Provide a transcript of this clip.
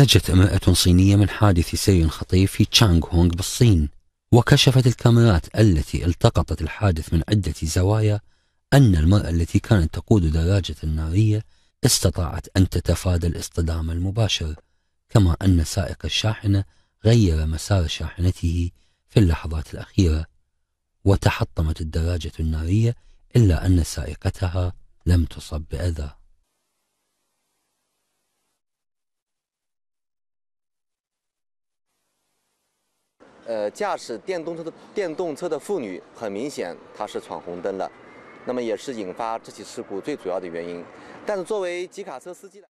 نجت امرأة صينية من حادث سير خطير في تشانغ هونغ بالصين وكشفت الكاميرات التي التقطت الحادث من عدة زوايا أن المرأة التي كانت تقود دراجة نارية استطاعت أن تتفادى الاصطدام المباشر كما أن سائق الشاحنة غير مسار شاحنته في اللحظات الأخيرة وتحطمت الدراجة النارية إلا أن سائقتها لم تصب بأذى 呃，驾驶电动车的电动车的妇女很明显，她是闯红灯的，那么也是引发这起事故最主要的原因。但是作为吉卡车司机的。